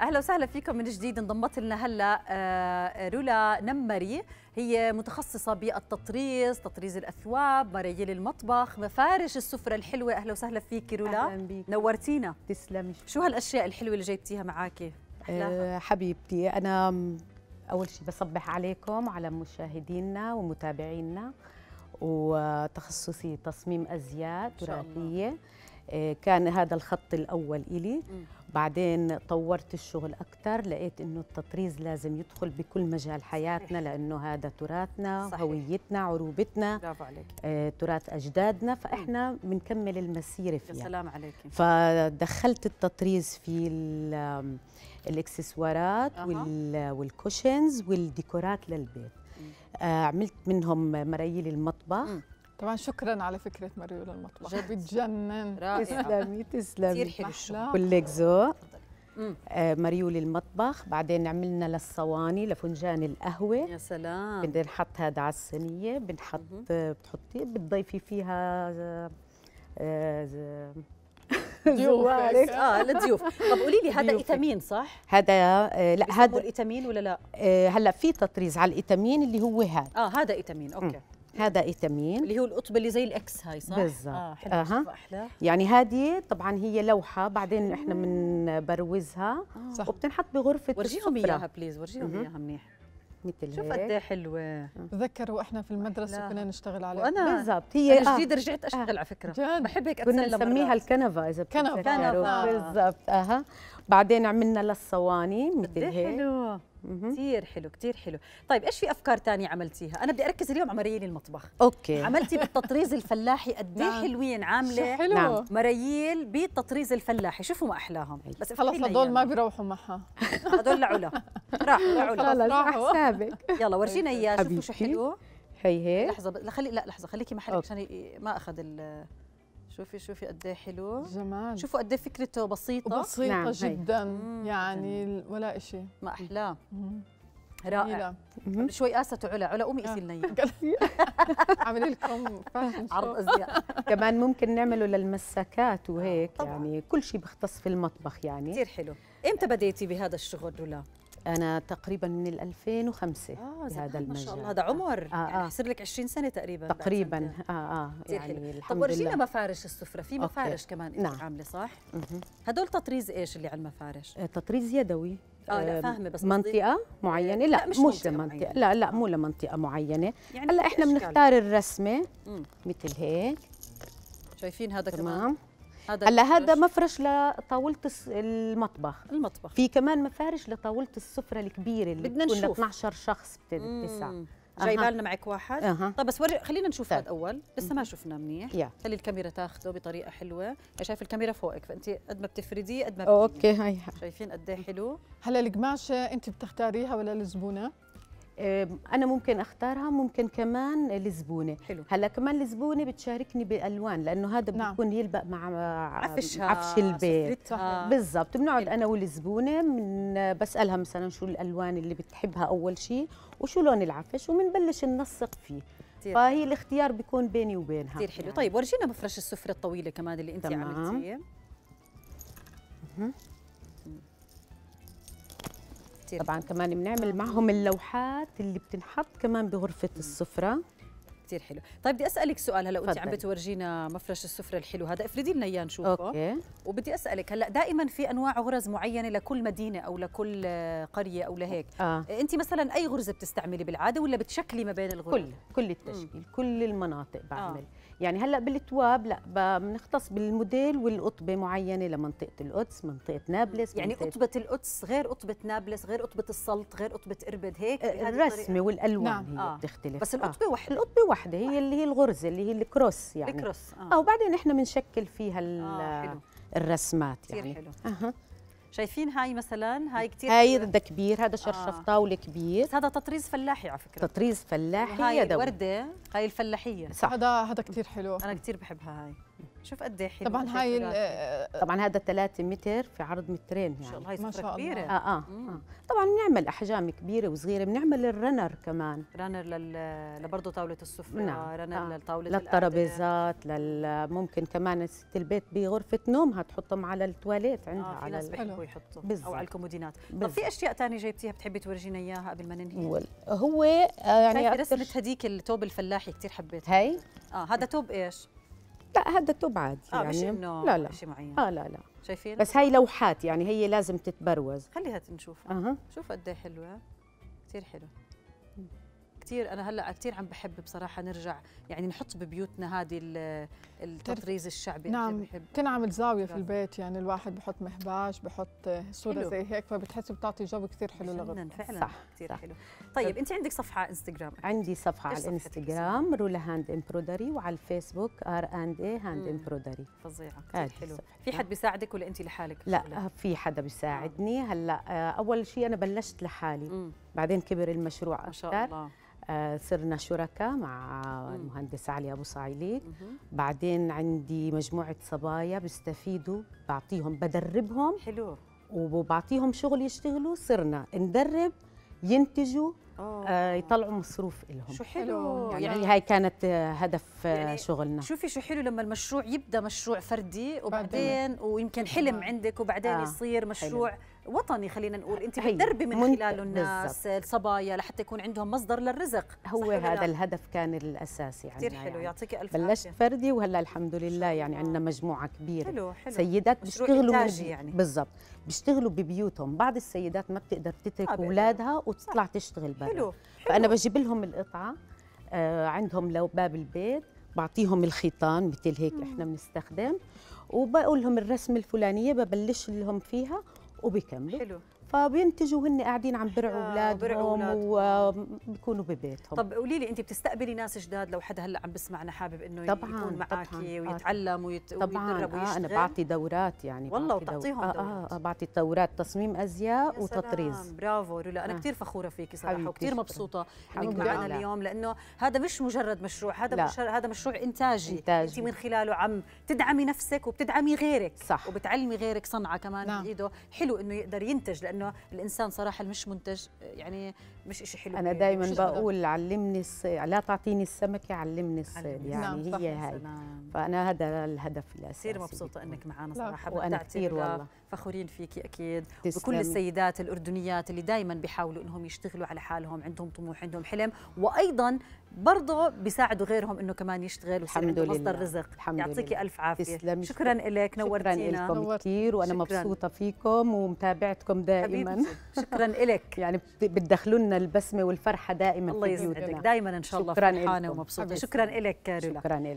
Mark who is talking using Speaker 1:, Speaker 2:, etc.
Speaker 1: اهلا وسهلا فيكم من جديد انضمت لنا هلا آه، رولا نمري هي متخصصه بالتطريز تطريز الاثواب مراجل المطبخ مفارش السفره الحلوه اهلا وسهلا فيك رولا اهلا بيك نورتينا تسلمي شو هالاشياء الحلوه اللي جايبتيها
Speaker 2: معاكي أه حبيبتي انا اول شيء بصبح عليكم على مشاهدينا ومتابعينا وتخصصي تصميم ازياء تراثيه آه، كان هذا الخط الاول الي بعدين طورت الشغل أكثر لقيت إنه التطريز لازم يدخل بكل مجال حياتنا لأنه هذا تراثنا صحيح. هويتنا عروبتنا برافو عليك آه، تراث أجدادنا فإحنا بنكمل المسيرة فيها يا سلام عليك فدخلت التطريز في الاكسسوارات أه. والكوشنز والديكورات للبيت آه، عملت منهم مرايل المطبخ م.
Speaker 1: طبعا شكرا على فكره مريول المطبخ جد. بتجنن رائعه تسلمي تسلمي كثير حلو كل كلك
Speaker 2: ذوق آه، مريول المطبخ بعدين عملنا للصواني لفنجان القهوة يا سلام بنحط هذا على الصينية بنحط آه، بتحطي بتضيفي فيها آه, آه، ضيوفك اه للضيوف طب قولي لي هذا
Speaker 1: ايتامين صح
Speaker 2: هذا آه لا هذا الايتامين ولا لا آه هلا في تطريز على الايتامين اللي هو هذا
Speaker 1: اه هذا ايتامين اوكي
Speaker 2: هذا ايتامين اللي هو
Speaker 1: القطب اللي زي الاكس هاي صح بالظبط آه أه.
Speaker 2: يعني هذه طبعا هي لوحه بعدين احنا بنبروزها آه. وبتنحط بغرفه ورجيهم اياها بليز ورجيهم اياها منيح مثل شوف قد ايه
Speaker 1: حلوه بتذكر واحنا في المدرسه كنا نشتغل عليها وانا بالضبط هي انا آه. جديد رجعت اشتغل آه. على فكره جد. بحب هيك كنا نسميها
Speaker 2: الكنفه اذا كنفه بالضبط اها بعدين عملنا للصواني إيه مثل هيك حلو كثير حلو كثير حلو طيب ايش في افكار
Speaker 1: ثانيه عملتيها انا بدي اركز اليوم على مرايين المطبخ اوكي عملتي بالتطريز الفلاحي قد ايه نعم. حلوين عامله شو حلو. نعم. مرييل بالتطريز الفلاحي شوفوا ما احلاهم بس خلص هدول ما بيروحوا معها هدول لعلا راحوا لعلا راحوا حسابك يلا ورجينا اياه شوفوا شو حلو هي هي لحظه خلي لا لحظه خليكي محلك عشان ما اخذ ال شوفي شوفي قد ايه حلو جمال شوفوا قد ايه فكرته بسيطه بسيطه نعم جدا مم. يعني ولا شيء ما احلاه رائع شوي قاسة علا علا قومي آه. قسي لنا عامل لكم
Speaker 2: عرض ازياء كمان ممكن نعمله للمساكات وهيك طبعا. يعني كل شيء بيختص في المطبخ يعني كثير حلو امتى بديتي بهذا الشغل ولا انا تقريبا من 2005 آه هذا المجال آه، ما شاء الله هذا عمر آه آه. يعني
Speaker 1: يصير لك 20 سنه تقريبا تقريبا
Speaker 2: اه اه يعني الحمد طب ورجينا
Speaker 1: مفارش السفره في مفارش أوكي. كمان نعم. عامله صح هدول تطريز ايش اللي على المفارش آه،
Speaker 2: تطريز يدوي اه لا آه، فاهمه بس منطقه معينه لا, لا مش, مش لمنطقه لا لا مو لمنطقه معينه يعني هلا احنا بنختار الرسمه مثل هيك شايفين هذا تمام. كمان هلا هذا مفرش لطاوله المطبخ المطبخ في كمان مفارش لطاوله السفره الكبيره اللي بدنا نشوف 12 شخص بتتسع جايبه لنا
Speaker 1: معك واحد أه. طب بس وري خلينا نشوف طيب. هذا اول لسه ما شفناه
Speaker 2: منيح يا. خلي
Speaker 1: الكاميرا تاخذه بطريقه حلوه يعني شايف الكاميرا فوقك فانت قد ما بتفرديه قد ما اوكي هاي شايفين
Speaker 2: قد ايه حلو هلا القماشه انت بتختاريها ولا الزبونه انا ممكن اختارها ممكن كمان الزبونه حلو. هلا كمان الزبونه بتشاركني بالوان لانه هذا نعم. بيكون يلبق مع عفش, آه، عفش البيت آه. بالضبط بنقعد انا والزبونه من بسالها مثلا شو الالوان اللي بتحبها اول شيء وشو لون العفش وبنبلش ننسق فيه فهي الاختيار بيكون بيني وبينها كثير حلو يعني. طيب ورجينا مفرش السفره الطويله كمان اللي انت عملتيه كتير طبعا كمان بنعمل معهم اللوحات اللي بتنحط كمان بغرفه السفره كثير حلو
Speaker 1: طيب بدي اسالك سؤال هلا وانت عم بتورجينا مفرش السفره الحلو هذا افردي لنا اياه نشوفه اوكي وبدي اسالك هلا دائما في انواع غرز معينه لكل مدينه او لكل قريه او لهيك آه. انت مثلا اي غرزه بتستعملي بالعاده ولا بتشكلي ما بين الغرز كل كل التشكيل م.
Speaker 2: كل المناطق بعمل آه. يعني هلا بالتواب لا بنختص بالموديل والقطبه معينه لمنطقه القدس منطقه نابلس يعني منطقة قطبه القدس غير قطبه نابلس غير قطبه السلط غير قطبه اربد هيك آه، الرسمه والالوان نعم. هي آه. بتختلف بس القطبه آه. وحده القطبه وحده هي اللي هي الغرزه اللي هي الكروس يعني الكروس اه وبعدين احنا بنشكل فيها آه حلو. الرسمات يعني حلو. أه. شايفين هاي مثلا هاي كثير هاي هذا كبير هذا شرشف آه. طاوله كبير بس هذا تطريز فلاحي على فكره تطريز فلاحي هاي الورده
Speaker 1: هاي الفلاحيه صح هذا هذا كثير حلو انا كثير بحبها هاي شوف قد ايه حلو طبعا هاي آه،
Speaker 2: طبعا هذا 3 متر في عرض مترين يعني ما شاء الله هي ما كبيره آه, آه, اه طبعا بنعمل احجام كبيره وصغيره بنعمل الرنر كمان رنر
Speaker 1: لل لبرضه طاوله السفره نعم. رنر آه. لطاوله للترابيزات
Speaker 2: لل ممكن كمان ست البيت بغرفه نومها تحطهم على التواليت عندها آه في على ناس بيحبوا
Speaker 1: يحطوا او على الكومودينات طب في اشياء ثانيه جايبتيها بتحبي تورجينا اياها قبل ما ننهي
Speaker 2: هو آه، يعني
Speaker 1: رسمه هذيك التوب الفلاحي كثير حبيتها هي اه هذا توب ايش
Speaker 2: لا هذا عادي آه يعني مش انه لا لا شيء معين اه لا لا شايفين بس هاي لوحات يعني هي لازم تتبروز خليها
Speaker 1: نشوفها أه. شوف قد ايه حلوه كثير حلو كثير انا هلا كثير عم بحب بصراحه نرجع يعني نحط ببيوتنا هذه التطريز الشعبي نعم بحب تنعمل زاويه في البيت يعني الواحد بحط مهباش بحط صوره حلو. زي هيك فبتحس بتعطي جو كثير حلو للغرفه فعلا صح كثير صح. حلو طيب انت عندك صفحه انستغرام
Speaker 2: عندي صفحه على الانستغرام رولا هاند امبرودري وعلى الفيسبوك ار اند اي هاند امبرودري
Speaker 1: فظيعه كثير حلو في حد بيساعدك ولا انت لحالك لا
Speaker 2: في حدا بيساعدني نعم. هلا آه، اول شيء انا بلشت لحالي بعدين كبر المشروع أكثر ما شاء الله آه، صرنا شركاء مع المهندس علي ابو صعيليك بعدين عندي مجموعه صبايا بيستفيدوا بعطيهم بدربهم حلو وبعطيهم شغل يشتغلوا صرنا ندرب ينتجوا آه. آه يطلعوا مصروف لهم شو حلو يعني, يعني هاي كانت آه، هدف آه، يعني شغلنا
Speaker 1: شوفي شو حلو لما المشروع يبدا مشروع فردي وبعدين ويمكن حلم عندك وبعدين آه يصير مشروع حلم. وطني خلينا نقول انت بتدربي من خلاله الناس الصبايا لحتى يكون عندهم مصدر للرزق
Speaker 2: هو هذا الهدف كان الاساسي عندنا كثير حلو يعني. يعطيك الف بلشت عافية. فردي وهلا الحمد لله يعني عندنا مجموعه كبيره حلو حلو. سيدات بيشتغلوا يعني. بالضبط بيشتغلوا ببيوتهم بعض السيدات ما بتقدر تترك اولادها وتطلع تشتغل برا حلو فانا بجيب لهم القطعه آه عندهم لو باب البيت بعطيهم الخيطان مثل هيك احنا بنستخدم وبقول لهم الرسمه الفلانيه ببلش لهم فيها وبكمل حلو فبينتجوا هن قاعدين عم برعوا آه، اولادهم وبكونوا ببيتهم طب
Speaker 1: قولي لي انت بتستقبلي ناس جداد لو حدا هلا عم بسمعنا حابب انه طبعاً يكون معك ويتعلم ويت... طبعا ويتدرب ويشتغل آه انا بعطي
Speaker 2: دورات يعني والله وبتعطيهم آه، آه، دورات آه, آه, بعطي دورات تصميم ازياء وتطريز سلام.
Speaker 1: برافو رولا انا آه. كثير فخوره فيكي صراحه وكثير مبسوطه انك معنا لا. اليوم لانه هذا مش مجرد مشروع هذا مشروع هذا مشروع انتاجي, إنتاجي. انت من خلاله عم تدعمي نفسك وبتدعمي غيرك صح وبتعلمي غيرك صنعه كمان نعم. بايده حلو انه يقدر ينتج لأنه لانه الانسان صراحه مش منتج يعني مش شيء حلو انا إيه، دايما بقول
Speaker 2: علمني الصيد لا تعطيني السمكه علمني الصيد يعني نعم هي هاي فانا هذا الهدف الاساسي كثير مبسوطه انك معنا صراحه وانا كثير والله
Speaker 1: فخورين فيكي اكيد وكل السيدات الاردنيات اللي دائما بيحاولوا انهم يشتغلوا على حالهم عندهم طموح عندهم حلم وايضا برضه بيساعدوا غيرهم انه كمان يشتغل ويصير لله مصدر رزق الحمد يعطيكي الف
Speaker 2: عافيه تسلم شكرا لك نورتينا شكرا لكم كثير وانا شكراً. مبسوطه فيكم ومتابعتكم دائما شكرا لك يعني بتدخلوا لنا البسمه والفرحه دائما الله يسعدك دائما ان شاء الله فرحانه ومبسوطه شكرا لك رولا شكرا لك